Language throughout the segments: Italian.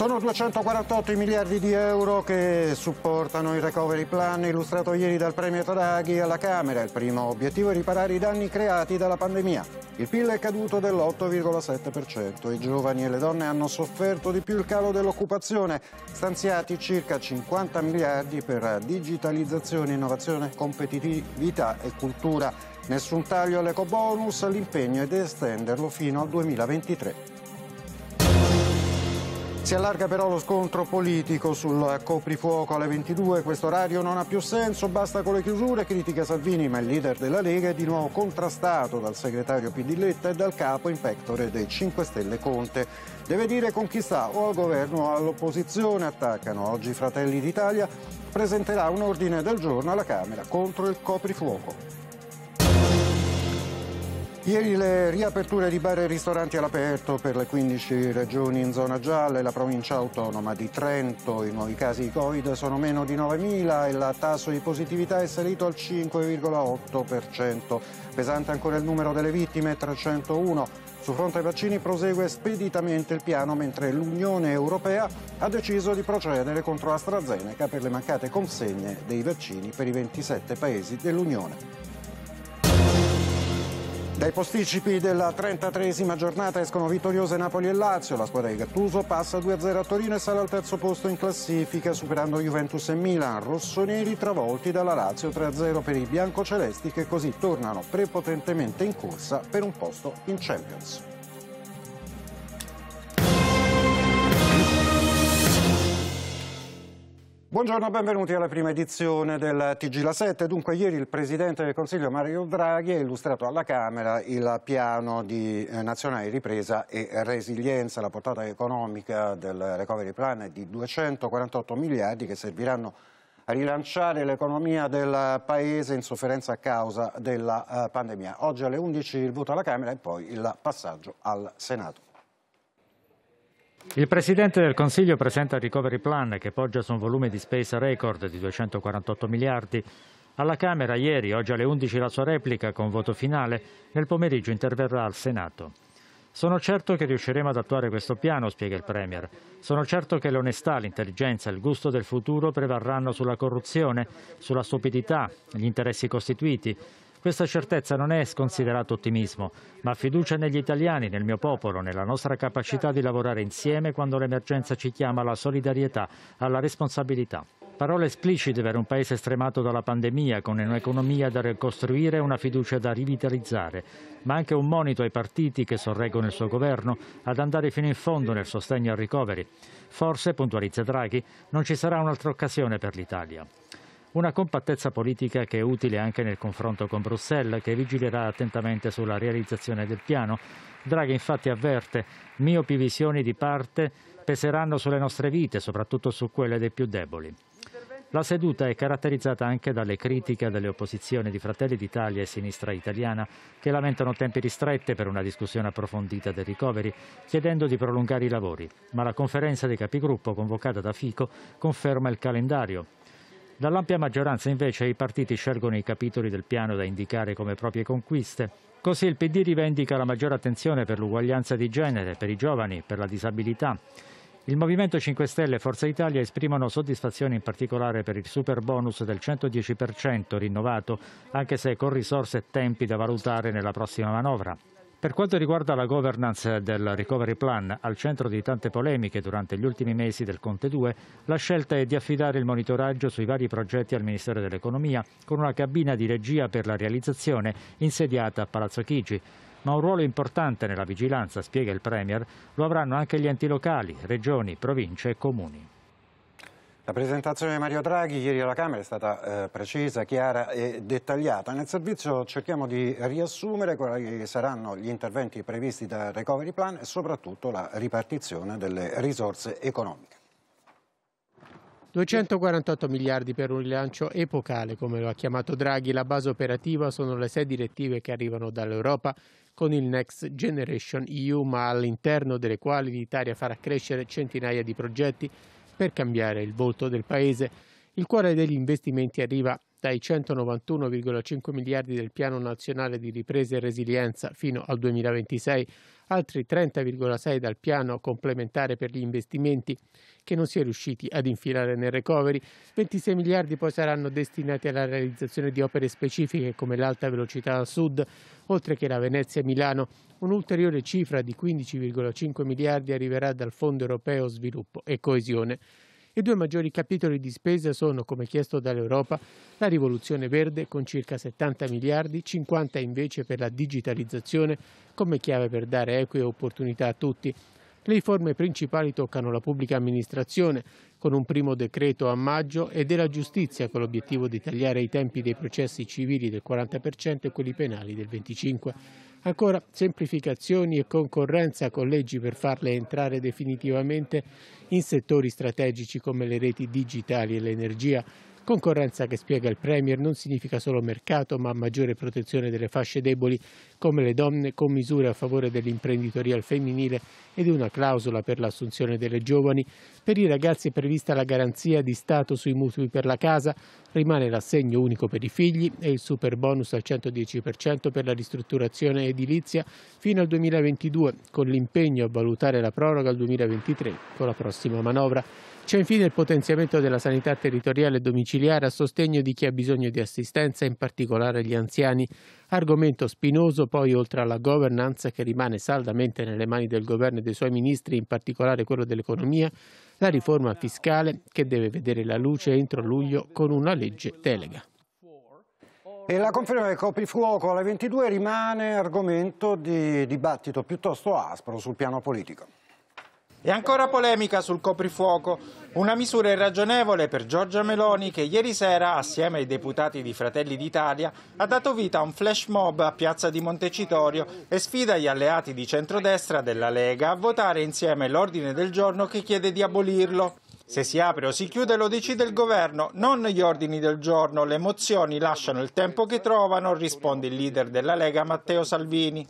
Sono 248 i miliardi di euro che supportano il recovery plan illustrato ieri dal premio Draghi alla Camera. Il primo obiettivo è riparare i danni creati dalla pandemia. Il PIL è caduto dell'8,7%. I giovani e le donne hanno sofferto di più il calo dell'occupazione, stanziati circa 50 miliardi per digitalizzazione, innovazione, competitività e cultura. Nessun taglio all'ecobonus, l'impegno è di estenderlo fino al 2023. Si allarga però lo scontro politico sul coprifuoco alle 22, questo orario non ha più senso, basta con le chiusure, critica Salvini, ma il leader della Lega è di nuovo contrastato dal segretario Pidilletta e dal capo in pectore dei 5 Stelle Conte. Deve dire con chi sta, o al governo o all'opposizione, attaccano. Oggi Fratelli d'Italia presenterà un ordine del giorno alla Camera contro il coprifuoco. Ieri le riaperture di bar e ristoranti all'aperto per le 15 regioni in zona gialla e la provincia autonoma di Trento. I nuovi casi di Covid sono meno di 9.000 e il tasso di positività è salito al 5,8%. Pesante ancora il numero delle vittime, 301. Su fronte ai vaccini prosegue speditamente il piano mentre l'Unione Europea ha deciso di procedere contro AstraZeneca per le mancate consegne dei vaccini per i 27 paesi dell'Unione. Dai posticipi della 33esima giornata escono vittoriose Napoli e Lazio. La squadra di Gattuso passa 2-0 a Torino e sale al terzo posto in classifica, superando Juventus e Milan. Rossoneri travolti dalla Lazio 3-0 per i biancocelesti che così tornano prepotentemente in corsa per un posto in Champions. Buongiorno e benvenuti alla prima edizione del TG La 7. Dunque ieri il Presidente del Consiglio Mario Draghi ha illustrato alla Camera il piano di eh, nazionale ripresa e resilienza, la portata economica del recovery plan è di 248 miliardi che serviranno a rilanciare l'economia del Paese in sofferenza a causa della eh, pandemia. Oggi alle 11 il voto alla Camera e poi il passaggio al Senato. Il Presidente del Consiglio presenta il recovery plan che poggia su un volume di spesa record di 248 miliardi. Alla Camera ieri, oggi alle 11 la sua replica con voto finale, nel pomeriggio interverrà al Senato. Sono certo che riusciremo ad attuare questo piano, spiega il Premier. Sono certo che l'onestà, l'intelligenza e il gusto del futuro prevarranno sulla corruzione, sulla stupidità, gli interessi costituiti, questa certezza non è sconsiderato ottimismo, ma fiducia negli italiani, nel mio popolo, nella nostra capacità di lavorare insieme quando l'emergenza ci chiama alla solidarietà, alla responsabilità. Parole esplicite per un paese stremato dalla pandemia, con un'economia da ricostruire e una fiducia da rivitalizzare, ma anche un monito ai partiti che sorreggono il suo governo ad andare fino in fondo nel sostegno al recovery. Forse, puntualizza Draghi, non ci sarà un'altra occasione per l'Italia. Una compattezza politica che è utile anche nel confronto con Bruxelles, che vigilerà attentamente sulla realizzazione del piano. Draghi infatti avverte, miopi visioni di parte peseranno sulle nostre vite, soprattutto su quelle dei più deboli. La seduta è caratterizzata anche dalle critiche delle opposizioni di Fratelli d'Italia e Sinistra Italiana, che lamentano tempi ristretti per una discussione approfondita dei ricoveri, chiedendo di prolungare i lavori. Ma la conferenza dei capigruppo, convocata da FICO, conferma il calendario, Dall'ampia maggioranza invece i partiti scelgono i capitoli del piano da indicare come proprie conquiste. Così il PD rivendica la maggiore attenzione per l'uguaglianza di genere, per i giovani, per la disabilità. Il Movimento 5 Stelle e Forza Italia esprimono soddisfazione in particolare per il super bonus del 110% rinnovato, anche se con risorse e tempi da valutare nella prossima manovra. Per quanto riguarda la governance del Recovery Plan, al centro di tante polemiche durante gli ultimi mesi del Conte 2, la scelta è di affidare il monitoraggio sui vari progetti al Ministero dell'Economia con una cabina di regia per la realizzazione insediata a Palazzo Chigi. Ma un ruolo importante nella vigilanza, spiega il Premier, lo avranno anche gli enti locali, regioni, province e comuni. La presentazione di Mario Draghi ieri alla Camera è stata eh, precisa, chiara e dettagliata. Nel servizio cerchiamo di riassumere quali saranno gli interventi previsti dal Recovery Plan e soprattutto la ripartizione delle risorse economiche. 248 miliardi per un rilancio epocale, come lo ha chiamato Draghi, la base operativa sono le sei direttive che arrivano dall'Europa con il Next Generation EU, ma all'interno delle quali l'Italia farà crescere centinaia di progetti per cambiare il volto del Paese. Il cuore degli investimenti arriva dai 191,5 miliardi del Piano Nazionale di Ripresa e Resilienza fino al 2026, altri 30,6 dal Piano Complementare per gli investimenti che non si è riusciti ad infilare nel recovery, 26 miliardi poi saranno destinati alla realizzazione di opere specifiche come l'alta velocità al sud, oltre che la Venezia-Milano, un'ulteriore cifra di 15,5 miliardi arriverà dal Fondo Europeo Sviluppo e Coesione. I due maggiori capitoli di spesa sono, come chiesto dall'Europa, la rivoluzione verde con circa 70 miliardi, 50 invece per la digitalizzazione come chiave per dare eque opportunità a tutti. Le riforme principali toccano la pubblica amministrazione, con un primo decreto a maggio, e della giustizia, con l'obiettivo di tagliare i tempi dei processi civili del 40% e quelli penali del 25%. Ancora semplificazioni e concorrenza con leggi per farle entrare definitivamente in settori strategici come le reti digitali e l'energia. Concorrenza che spiega il Premier non significa solo mercato, ma maggiore protezione delle fasce deboli come le donne, con misure a favore dell'imprenditoria femminile ed una clausola per l'assunzione delle giovani. Per i ragazzi è prevista la garanzia di Stato sui mutui per la casa, rimane l'assegno unico per i figli e il super bonus al 110% per la ristrutturazione edilizia fino al 2022, con l'impegno a valutare la proroga al 2023 con la prossima manovra. C'è infine il potenziamento della sanità territoriale e domiciliare a sostegno di chi ha bisogno di assistenza, in particolare gli anziani. Argomento spinoso poi oltre alla governance che rimane saldamente nelle mani del governo e dei suoi ministri, in particolare quello dell'economia, la riforma fiscale che deve vedere la luce entro luglio con una legge delega. E la conferma del coprifuoco alle 22 rimane argomento di dibattito piuttosto aspro sul piano politico. E ancora polemica sul coprifuoco, una misura irragionevole per Giorgia Meloni che ieri sera, assieme ai deputati di Fratelli d'Italia, ha dato vita a un flash mob a Piazza di Montecitorio e sfida gli alleati di centrodestra della Lega a votare insieme l'ordine del giorno che chiede di abolirlo. Se si apre o si chiude lo decide il governo, non gli ordini del giorno. Le mozioni lasciano il tempo che trovano, risponde il leader della Lega Matteo Salvini.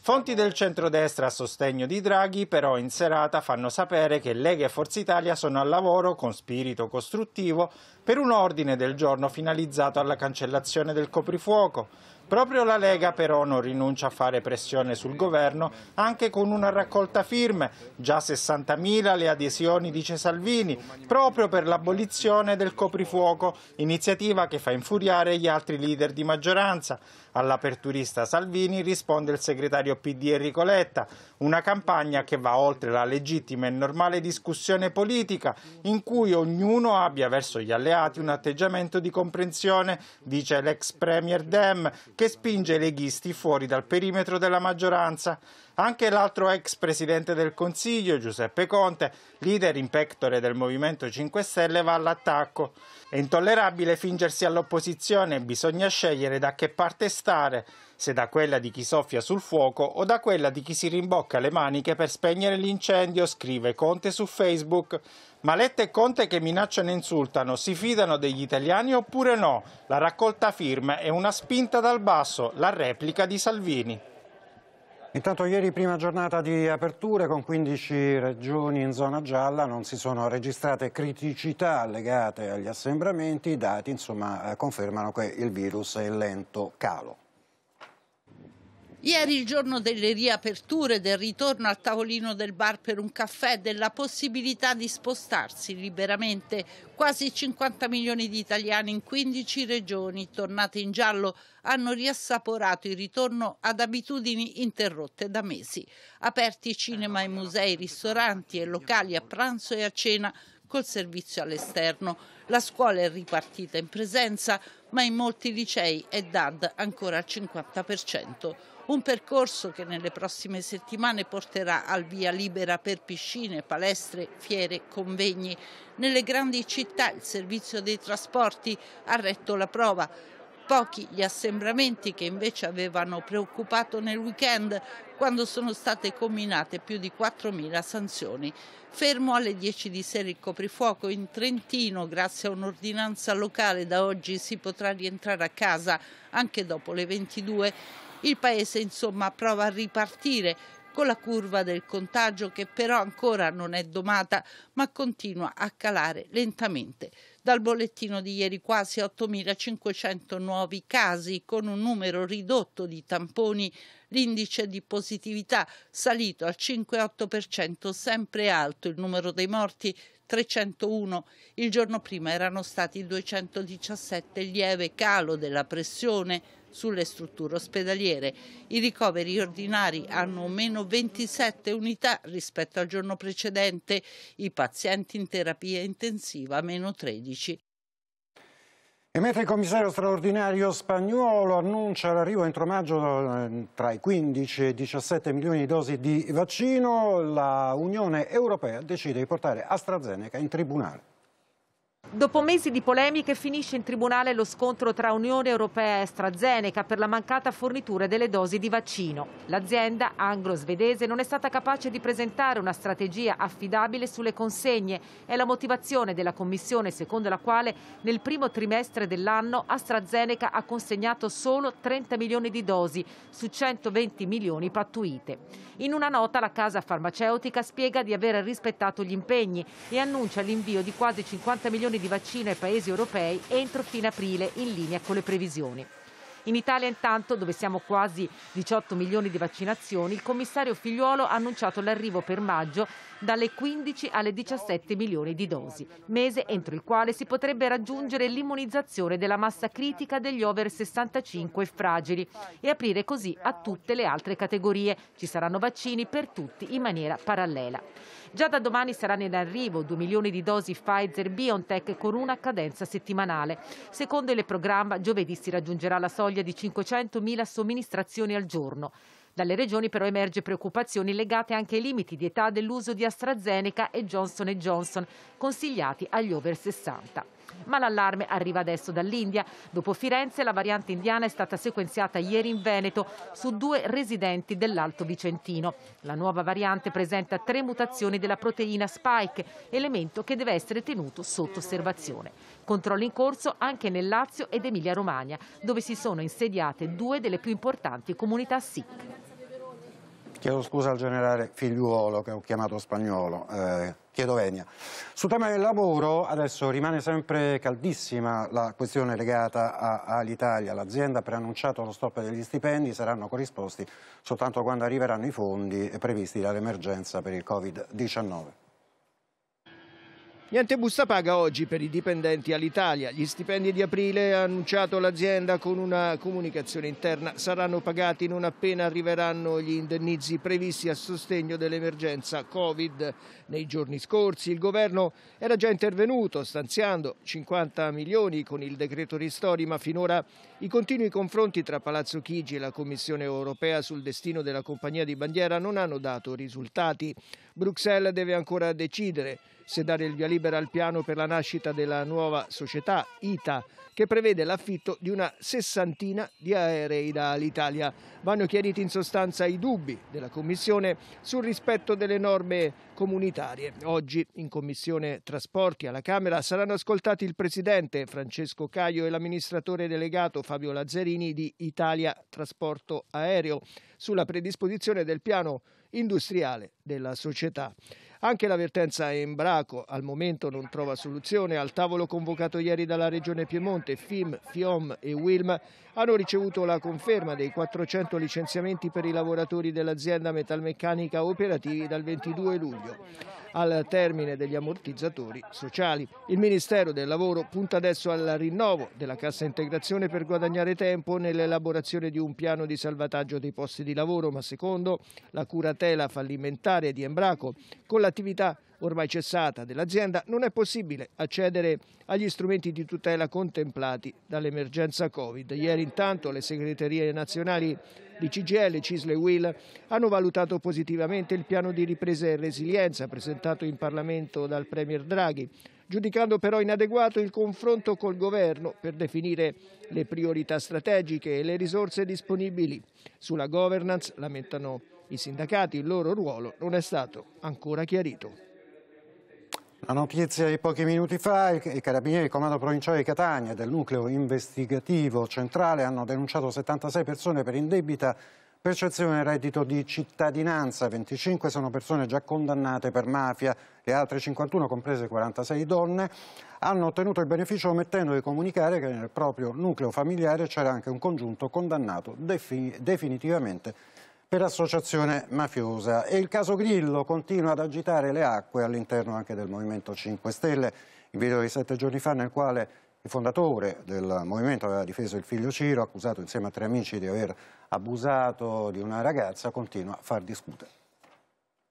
Fonti del centrodestra a sostegno di Draghi però in serata fanno sapere che Lega e Forza Italia sono al lavoro con spirito costruttivo per un ordine del giorno finalizzato alla cancellazione del coprifuoco. Proprio la Lega però non rinuncia a fare pressione sul governo anche con una raccolta firme, già 60.000 le adesioni dice Salvini, proprio per l'abolizione del coprifuoco, iniziativa che fa infuriare gli altri leader di maggioranza. All'aperturista Salvini risponde il segretario PD Enrico Letta, una campagna che va oltre la legittima e normale discussione politica in cui ognuno abbia verso gli alleati alleati un atteggiamento di comprensione, dice l'ex premier Dem, che spinge i leghisti fuori dal perimetro della maggioranza. Anche l'altro ex presidente del Consiglio, Giuseppe Conte, leader in pectore del Movimento 5 Stelle, va all'attacco. È intollerabile fingersi all'opposizione, bisogna scegliere da che parte stare, se da quella di chi soffia sul fuoco o da quella di chi si rimbocca le maniche per spegnere l'incendio, scrive Conte su Facebook. Maletta e Conte che minacciano e insultano, si fidano degli italiani oppure no? La raccolta firme è una spinta dal basso, la replica di Salvini. Intanto ieri prima giornata di aperture con 15 regioni in zona gialla non si sono registrate criticità legate agli assembramenti, i dati insomma, eh, confermano che il virus è in lento calo. Ieri il giorno delle riaperture, del ritorno al tavolino del bar per un caffè, della possibilità di spostarsi liberamente, quasi 50 milioni di italiani in 15 regioni tornate in giallo hanno riassaporato il ritorno ad abitudini interrotte da mesi. Aperti cinema e musei, ristoranti e locali a pranzo e a cena col servizio all'esterno. La scuola è ripartita in presenza, ma in molti licei e DAD ancora al 50%. Un percorso che nelle prossime settimane porterà al via libera per piscine, palestre, fiere, convegni. Nelle grandi città il servizio dei trasporti ha retto la prova. Pochi gli assembramenti che invece avevano preoccupato nel weekend quando sono state combinate più di 4.000 sanzioni. Fermo alle 10 di sera il coprifuoco in Trentino, grazie a un'ordinanza locale da oggi si potrà rientrare a casa anche dopo le 22 il Paese insomma prova a ripartire con la curva del contagio che però ancora non è domata ma continua a calare lentamente. Dal bollettino di ieri quasi 8.500 nuovi casi con un numero ridotto di tamponi, l'indice di positività salito al 5,8%, sempre alto il numero dei morti 301. Il giorno prima erano stati 217 lieve calo della pressione sulle strutture ospedaliere. I ricoveri ordinari hanno meno 27 unità rispetto al giorno precedente, i pazienti in terapia intensiva meno 13. E mentre il commissario straordinario spagnolo annuncia l'arrivo entro maggio eh, tra i 15 e i 17 milioni di dosi di vaccino, la Unione Europea decide di portare AstraZeneca in tribunale. Dopo mesi di polemiche finisce in tribunale lo scontro tra Unione Europea e AstraZeneca per la mancata fornitura delle dosi di vaccino. L'azienda anglo-svedese non è stata capace di presentare una strategia affidabile sulle consegne. È la motivazione della Commissione secondo la quale nel primo trimestre dell'anno AstraZeneca ha consegnato solo 30 milioni di dosi su 120 milioni pattuite. In una nota la casa farmaceutica spiega di aver rispettato gli impegni e annuncia l'invio di quasi 50 milioni di di vaccino ai paesi europei entro fine aprile in linea con le previsioni. In Italia intanto, dove siamo quasi 18 milioni di vaccinazioni, il commissario Figliuolo ha annunciato l'arrivo per maggio dalle 15 alle 17 milioni di dosi, mese entro il quale si potrebbe raggiungere l'immunizzazione della massa critica degli over 65 fragili e aprire così a tutte le altre categorie. Ci saranno vaccini per tutti in maniera parallela. Già da domani saranno in arrivo 2 milioni di dosi Pfizer-BioNTech con una cadenza settimanale. Secondo il programma, giovedì si raggiungerà la soglia di 500 mila somministrazioni al giorno. Dalle regioni però emerge preoccupazioni legate anche ai limiti di età dell'uso di AstraZeneca e Johnson Johnson, consigliati agli over 60. Ma l'allarme arriva adesso dall'India. Dopo Firenze la variante indiana è stata sequenziata ieri in Veneto su due residenti dell'Alto Vicentino. La nuova variante presenta tre mutazioni della proteina spike, elemento che deve essere tenuto sotto osservazione. Controlli in corso anche nel Lazio ed Emilia-Romagna, dove si sono insediate due delle più importanti comunità Sikh. Chiedo scusa al generale Figliuolo che ho chiamato spagnolo, eh, chiedo venia. Sul tema del lavoro adesso rimane sempre caldissima la questione legata all'Italia. L'azienda ha preannunciato lo stop degli stipendi, saranno corrisposti soltanto quando arriveranno i fondi previsti dall'emergenza per il Covid-19. Niente busta paga oggi per i dipendenti all'Italia. Gli stipendi di aprile, ha annunciato l'azienda con una comunicazione interna, saranno pagati non appena arriveranno gli indennizi previsti a sostegno dell'emergenza Covid. Nei giorni scorsi il governo era già intervenuto stanziando 50 milioni con il decreto ristori, ma finora i continui confronti tra Palazzo Chigi e la Commissione europea sul destino della compagnia di bandiera non hanno dato risultati. Bruxelles deve ancora decidere se dare il via libera al piano per la nascita della nuova società ITA, che prevede l'affitto di una sessantina di aerei dall'Italia. Vanno chiariti in sostanza i dubbi della Commissione sul rispetto delle norme comunitarie. Oggi in Commissione Trasporti alla Camera saranno ascoltati il Presidente Francesco Caio e l'amministratore delegato Fabio Lazzarini di Italia Trasporto Aereo sulla predisposizione del piano industriale della società. Anche l'avvertenza a Embraco al momento non trova soluzione. Al tavolo convocato ieri dalla Regione Piemonte, FIM, FIOM e WILM hanno ricevuto la conferma dei 400 licenziamenti per i lavoratori dell'azienda metalmeccanica operativi dal 22 luglio al termine degli ammortizzatori sociali. Il Ministero del Lavoro punta adesso al rinnovo della cassa integrazione per guadagnare tempo nell'elaborazione di un piano di salvataggio dei posti di lavoro, ma secondo la curatela fallimentare di Embraco, con l'attività ormai cessata dell'azienda, non è possibile accedere agli strumenti di tutela contemplati dall'emergenza Covid. Ieri intanto le segreterie nazionali di CGL, Cisle e Will hanno valutato positivamente il piano di ripresa e resilienza presentato in Parlamento dal Premier Draghi, giudicando però inadeguato il confronto col governo per definire le priorità strategiche e le risorse disponibili. Sulla governance, lamentano i sindacati, il loro ruolo non è stato ancora chiarito. La notizia di pochi minuti fa, i carabinieri del comando provinciale di Catania e del nucleo investigativo centrale hanno denunciato 76 persone per indebita percezione del reddito di cittadinanza, 25 sono persone già condannate per mafia, le altre 51, comprese 46 donne, hanno ottenuto il beneficio omettendo di comunicare che nel proprio nucleo familiare c'era anche un congiunto condannato definitivamente per associazione mafiosa e il caso Grillo continua ad agitare le acque all'interno anche del Movimento 5 Stelle. Il video di sette giorni fa nel quale il fondatore del movimento aveva difeso il figlio Ciro, accusato insieme a tre amici di aver abusato di una ragazza, continua a far discutere.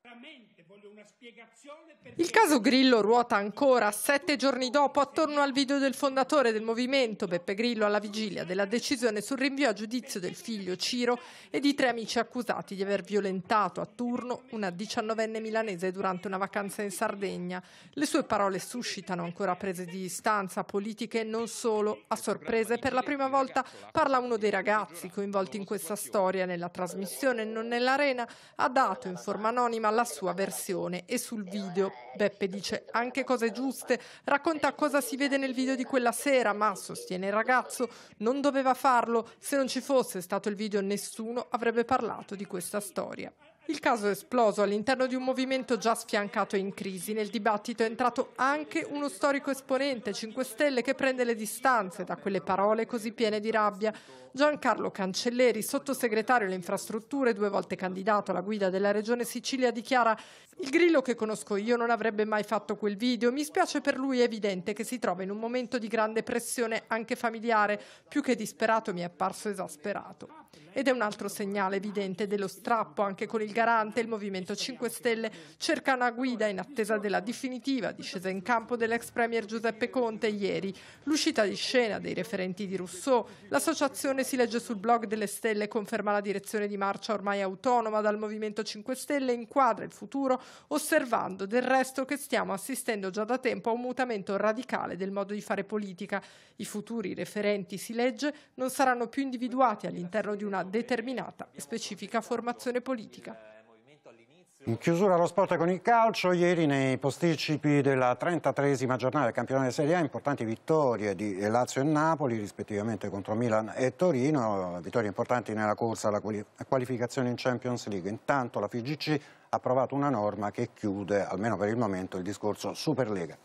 Veramente voglio una spiegazione il caso Grillo ruota ancora sette giorni dopo attorno al video del fondatore del movimento Beppe Grillo alla vigilia della decisione sul rinvio a giudizio del figlio Ciro e di tre amici accusati di aver violentato a turno una diciannovenne milanese durante una vacanza in Sardegna. Le sue parole suscitano ancora prese di distanza politiche e non solo. A sorprese per la prima volta parla uno dei ragazzi coinvolti in questa storia nella trasmissione Non nell'arena ha dato in forma anonima la sua versione e sul video Beppe dice anche cose giuste, racconta cosa si vede nel video di quella sera, ma sostiene il ragazzo, non doveva farlo, se non ci fosse stato il video nessuno avrebbe parlato di questa storia. Il caso è esploso all'interno di un movimento già sfiancato e in crisi. Nel dibattito è entrato anche uno storico esponente 5 Stelle che prende le distanze da quelle parole così piene di rabbia. Giancarlo Cancelleri, sottosegretario alle infrastrutture, due volte candidato alla guida della regione Sicilia, dichiara il grillo che conosco io non avrebbe mai fatto quel video. Mi spiace per lui, è evidente che si trova in un momento di grande pressione anche familiare. Più che disperato mi è apparso esasperato. Ed è un altro segnale evidente dello strappo anche con il garante. Il Movimento 5 Stelle cerca una guida in attesa della definitiva discesa in campo dell'ex premier Giuseppe Conte ieri. L'uscita di scena dei referenti di Rousseau. L'associazione si legge sul blog delle Stelle conferma la direzione di marcia ormai autonoma dal Movimento 5 Stelle inquadra il futuro osservando del resto che stiamo assistendo già da tempo a un mutamento radicale del modo di fare politica. I futuri referenti, si legge, non saranno più individuati all'interno di di una determinata e specifica formazione politica. In chiusura lo sport con il calcio, ieri nei posticipi della 33esima giornata del campionato di Serie A, importanti vittorie di Lazio e Napoli, rispettivamente contro Milan e Torino, vittorie importanti nella corsa alla qualificazione in Champions League. Intanto la FIGC ha approvato una norma che chiude, almeno per il momento, il discorso Superlega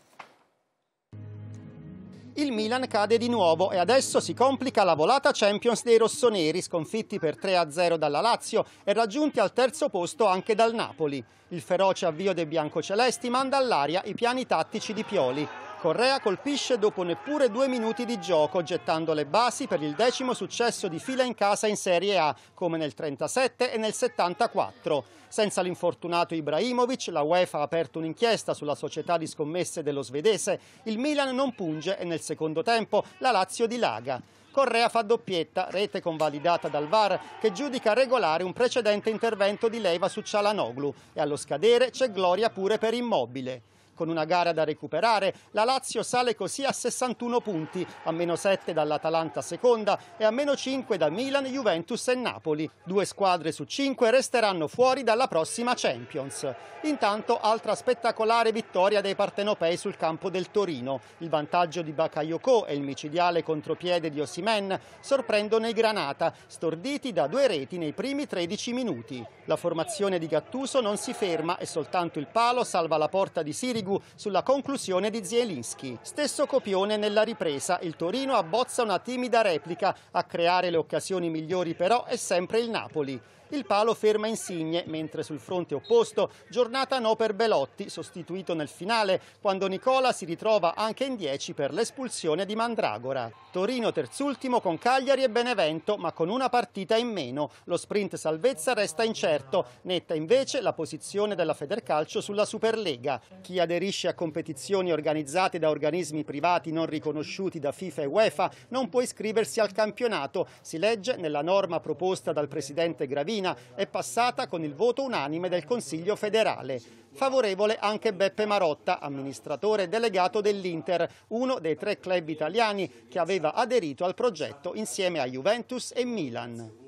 il Milan cade di nuovo e adesso si complica la volata Champions dei rossoneri, sconfitti per 3-0 dalla Lazio e raggiunti al terzo posto anche dal Napoli. Il feroce avvio dei biancocelesti manda all'aria i piani tattici di Pioli. Correa colpisce dopo neppure due minuti di gioco, gettando le basi per il decimo successo di fila in casa in Serie A, come nel 37 e nel 74. Senza l'infortunato Ibrahimovic, la UEFA ha aperto un'inchiesta sulla società di scommesse dello svedese. Il Milan non punge e nel secondo tempo la Lazio dilaga. Correa fa doppietta, rete convalidata dal VAR che giudica regolare un precedente intervento di Leiva su Cialanoglu e allo scadere c'è gloria pure per Immobile con una gara da recuperare. La Lazio sale così a 61 punti, a meno 7 dall'Atalanta seconda e a meno 5 da Milan, Juventus e Napoli. Due squadre su cinque resteranno fuori dalla prossima Champions. Intanto altra spettacolare vittoria dei partenopei sul campo del Torino. Il vantaggio di Bakayoko e il micidiale contropiede di Osimen sorprendono i Granata, storditi da due reti nei primi 13 minuti. La formazione di Gattuso non si ferma e soltanto il palo salva la porta di Sirigu Sirigu sulla conclusione di Zielinski. Stesso copione nella ripresa, il Torino abbozza una timida replica, a creare le occasioni migliori però è sempre il Napoli. Il palo ferma Insigne, mentre sul fronte opposto giornata no per Belotti, sostituito nel finale, quando Nicola si ritrova anche in 10 per l'espulsione di Mandragora. Torino terzultimo con Cagliari e Benevento, ma con una partita in meno. Lo sprint salvezza resta incerto, netta invece la posizione della Federcalcio sulla Superlega. Chi aderisce aderisci a competizioni organizzate da organismi privati non riconosciuti da FIFA e UEFA non può iscriversi al campionato, si legge nella norma proposta dal presidente Gravina e passata con il voto unanime del Consiglio federale. Favorevole anche Beppe Marotta, amministratore delegato dell'Inter, uno dei tre club italiani che aveva aderito al progetto insieme a Juventus e Milan.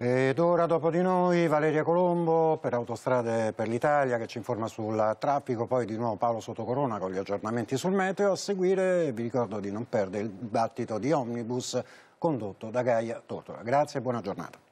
Ed ora dopo di noi Valeria Colombo per Autostrade per l'Italia che ci informa sul traffico, poi di nuovo Paolo Sottocorona con gli aggiornamenti sul meteo. A seguire vi ricordo di non perdere il dibattito di Omnibus condotto da Gaia Tortola. Grazie e buona giornata.